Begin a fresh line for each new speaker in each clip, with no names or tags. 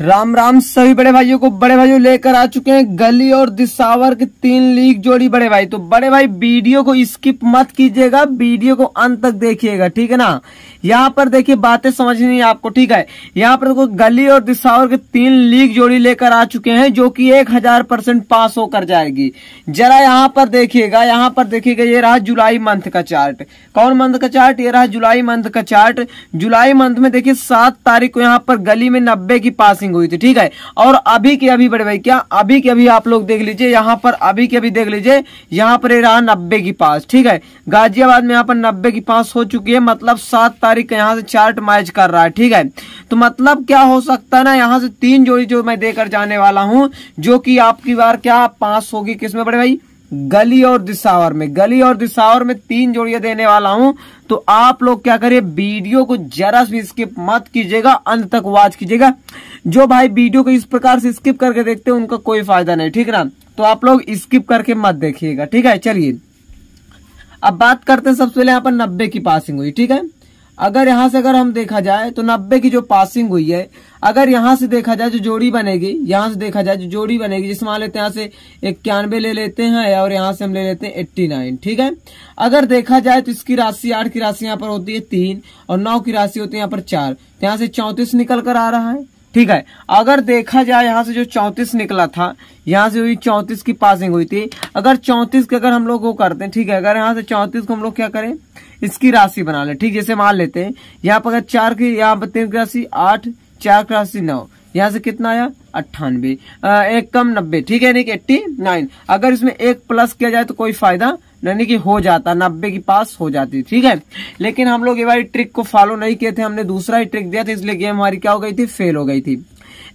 राम राम सभी बड़े भाइयों को बड़े भाइयों लेकर आ चुके हैं गली और दिशावर की तीन लीग जोड़ी बड़े भाई तो बड़े भाई वीडियो को स्किप मत कीजिएगा वीडियो को अंत तक देखिएगा ठीक है ना यहाँ पर देखिए बातें समझनी नहीं आपको ठीक है यहाँ पर देखो गली और दिशावर की तीन लीग जोड़ी लेकर आ चुके हैं जो की एक हजार परसेंट पास होकर जाएगी जरा यहाँ पर देखिएगा यहाँ पर देखिएगा ये रहा जुलाई मंथ का चार्ट कौन मंथ का चार्ट ये रहा जुलाई मंथ का चार्ट जुलाई मंथ में देखिये सात तारीख को यहाँ पर गली में नब्बे की पासिंग पासिंग हुई थी ठीक है और अभी के अभी बड़े भाई क्या अभी के अभी आप लोग देख लीजिए यहाँ पर अभी के अभी देख लीजिए यहाँ पर रहा नब्बे की पास ठीक है गाजियाबाद में यहाँ पर नब्बे की पास हो चुकी है मतलब सात तारीख का यहाँ से चार्ट मैच कर रहा है ठीक है तो मतलब क्या हो सकता है ना यहाँ से तीन जोड़ी जो मैं देकर जाने वाला हूँ जो की आपकी बार क्या पास होगी किसमें बड़े भाई गली और दिशावर में गली और दिशावर में तीन जोड़िया देने वाला हूं तो आप लोग क्या करिए वीडियो को जरा भी स्किप मत कीजिएगा अंत तक वॉच कीजिएगा जो भाई वीडियो को इस प्रकार से स्किप करके देखते हैं उनका कोई फायदा नहीं ठीक ना तो आप लोग स्किप करके मत देखिएगा ठीक है चलिए अब बात करते हैं सबसे पहले यहाँ पर नब्बे की पासिंग हुई ठीक है अगर यहाँ से अगर हम देखा जाए तो नब्बे की जो पासिंग हुई है अगर यहाँ से देखा जाए जो जोड़ी बनेगी यहाँ से देखा जाए जो जोड़ी बनेगी जिसमें मान लेते हैं यहाँ से इक्यानवे ले लेते हैं और यहाँ से हम ले लेते हैं एट्टी नाइन ठीक है अगर देखा जाए तो इसकी राशि आठ की राशि यहाँ पर होती है तीन और नौ की राशि होती है यहाँ पर चार तो यहाँ से चौंतीस निकल कर आ रहा है ठीक है अगर देखा जाए यहाँ से जो चौंतीस निकला था यहाँ से हुई चौंतीस की पासिंग हुई थी अगर चौंतीस के अगर हम लोग वो करते हैं ठीक है अगर यहाँ से चौतीस को हम लोग क्या करें इसकी राशि बना ले ठीक जैसे मान लेते हैं यहाँ पर अगर चार की यहाँ पर तीन की राशि आठ चार की राशि नौ यहाँ से कितना आया अट्ठानबे एक कम नब्बे ठीक है यानी कि एट्टी नाइन अगर इसमें एक प्लस किया जाए तो कोई फायदा यानी कि हो जाता नब्बे की पास हो जाती ठीक है लेकिन हम लोग ये वाली ट्रिक को फॉलो नहीं किए थे हमने दूसरा ही ट्रिक दिया था इसलिए गेम हमारी क्या हो गई थी फेल हो गई थी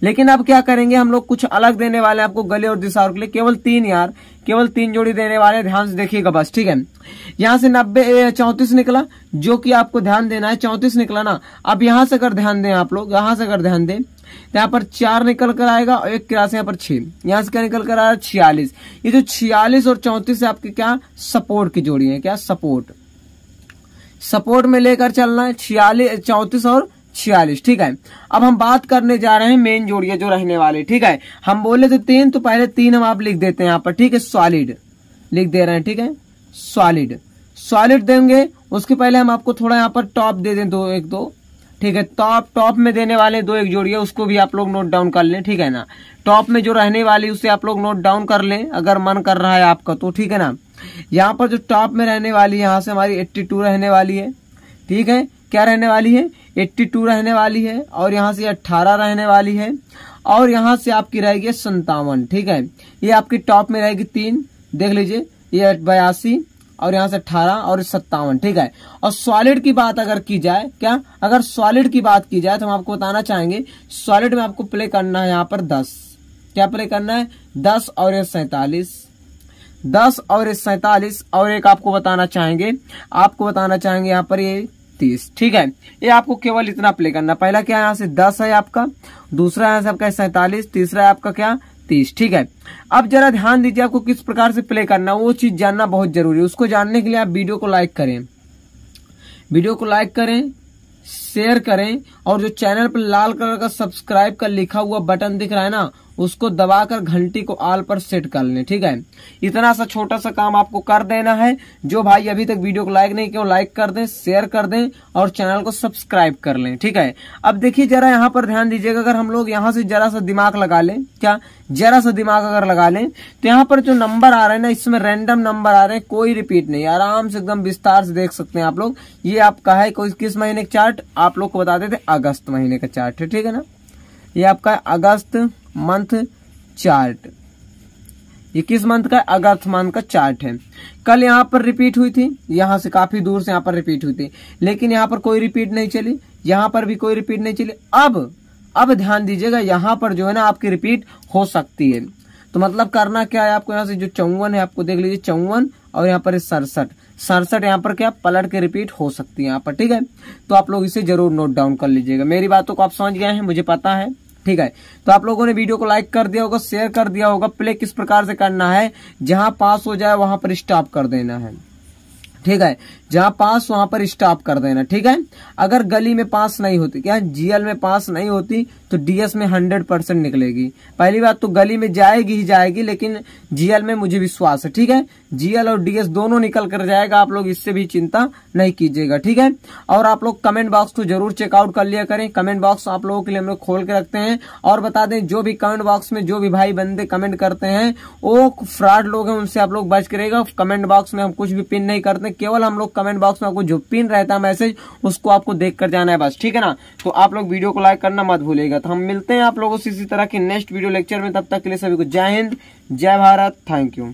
लेकिन अब क्या करेंगे हम लोग कुछ अलग देने वाले हैं आपको गले और दिशा के लिए केवल तीन यार केवल तीन जोड़ी देने वाले ध्यान से देखिएगा बस ठीक है यहाँ से नब्बे चौंतीस निकला जो कि आपको ध्यान देना है चौंतीस निकला ना अब यहां से अगर ध्यान दें आप लोग यहां से अगर ध्यान दें यहाँ पर चार निकल कर आएगा और एक किराया यहाँ पर छह यहाँ से क्या निकल कर आया छियालीस ये जो छियालीस और चौंतीस है आपके क्या सपोर्ट की जोड़ी है क्या सपोर्ट सपोर्ट में लेकर चलना है छियालीस चौंतीस और छियालीस ठीक है अब हम बात करने जा रहे हैं मेन जोड़िया जो रहने वाली ठीक है हम बोले तो तीन तो पहले तीन हम आप लिख देते हैं यहाँ पर ठीक है सॉलिड लिख दे रहे हैं ठीक है सॉलिड सॉलिड देंगे उसके पहले हम आपको थोड़ा यहाँ पर टॉप दे दें दो एक दो ठीक है टॉप टॉप में देने वाले दो एक है उसको भी आप लोग नोट डाउन कर लें ठीक है ना टॉप में जो रहने वाली उसे आप लोग नोट डाउन कर लें अगर मन कर रहा है आपका तो ठीक है ना यहाँ पर जो टॉप में रहने वाली है यहाँ से हमारी एट्टी टू रहने वाली है ठीक है क्या रहने वाली है एट्टी टू रहने वाली है और यहाँ से अट्ठारह रहने वाली है और यहाँ से आपकी रहेगी संतावन ठीक है ये आपकी टॉप में रहेगी तीन देख लीजिए ये बयासी और यहाँ से अट्ठारह और सत्तावन ठीक है और सॉलिड की बात अगर की जाए क्या अगर सॉलिड की बात की जाए तो हम आपको बताना चाहेंगे सॉलिड में आपको प्ले करना है यहाँ पर दस क्या प्ले करना है दस और ये सैतालीस दस और ये सैतालीस और एक आपको बताना चाहेंगे आपको बताना चाहेंगे यहाँ पर ये तीस ठीक है ये आपको केवल इतना प्ले करना पहला क्या यहाँ से दस है आपका दूसरा यहाँ से आपका सैतालीस तीसरा है आपका क्या तीस ठीक है अब जरा ध्यान दीजिए आपको किस प्रकार से प्ले करना वो चीज जानना बहुत जरूरी है उसको जानने के लिए आप वीडियो को लाइक करें वीडियो को लाइक करें शेयर करें और जो चैनल पर लाल कलर का सब्सक्राइब का लिखा हुआ बटन दिख रहा है ना उसको दबाकर घंटी को आल पर सेट कर लें ठीक है इतना सा छोटा सा काम आपको कर देना है जो भाई अभी तक वीडियो को लाइक नहीं किया लाइक कर दें शेयर कर दें और चैनल को सब्सक्राइब कर लें ठीक है अब देखिए जरा यहाँ पर ध्यान दीजिएगा अगर हम लोग यहाँ से जरा सा दिमाग लगा लें क्या जरा सा दिमाग अगर लगा लें तो यहाँ पर जो नंबर आ रहे हैं ना इसमें रैंडम नंबर आ रहे हैं कोई रिपीट नहीं आराम से एकदम विस्तार से देख सकते हैं आप लोग ये आपका है कोई किस महीने का चार्ट आप लोग को बता देते अगस्त महीने का चार्ट है ठीक है ना ये आपका अगस्त मंथ चार्ट ये किस मंथ का अगस्त मंथ का चार्ट है कल यहाँ पर रिपीट हुई थी यहां से काफी दूर से यहाँ पर रिपीट हुई थी लेकिन यहाँ पर कोई रिपीट नहीं चली यहां पर भी कोई रिपीट नहीं चली अब अब ध्यान दीजिएगा यहां पर जो है ना आपकी रिपीट हो सकती है तो मतलब करना क्या है आपको यहाँ से जो चौवन है आपको देख लीजिए चौवन और यहाँ पर सड़सठ सड़सठ यहाँ पर क्या पलट के रिपीट हो सकती है यहाँ पर ठीक है तो आप लोग इसे जरूर नोट डाउन कर लीजिएगा मेरी बातों को आप समझ गए हैं मुझे पता है ठीक है तो आप लोगों ने वीडियो को लाइक कर दिया होगा शेयर कर दिया होगा प्ले किस प्रकार से करना है जहां पास हो जाए वहां पर स्टॉप कर देना है ठीक है जहां पास वहां पर स्टॉप कर देना ठीक है अगर गली में पास नहीं होती क्या जीएल में पास नहीं होती तो डीएस में हंड्रेड परसेंट निकलेगी पहली बात तो गली में जाएगी ही जाएगी लेकिन जीएल में मुझे विश्वास है ठीक है जीएल और डीएस दोनों निकल कर जाएगा आप लोग इससे भी चिंता नहीं कीजिएगा ठीक है और आप लोग कमेंट बॉक्स को जरूर चेकआउट कर लिया करें कमेंट बॉक्स आप लोगों के लिए हम लोग खोल के रखते हैं और बता दें जो भी कमेंट बॉक्स में जो भी भाई बंदे कमेंट करते हैं वो फ्रॉड लोग हैं उनसे आप लोग बच करेगा कमेंट बॉक्स में हम कुछ भी पिन नहीं करते केवल हम लोग कमेंट बॉक्स में आपको जो पिन रहता है मैसेज उसको आपको देख कर जाना है बस ठीक है ना तो आप लोग वीडियो को लाइक करना मत भूलेगा तो हम मिलते हैं आप लोगों से इसी तरह के नेक्स्ट वीडियो लेक्चर में तब तक के लिए सभी को जय हिंद जय भारत थैंक यू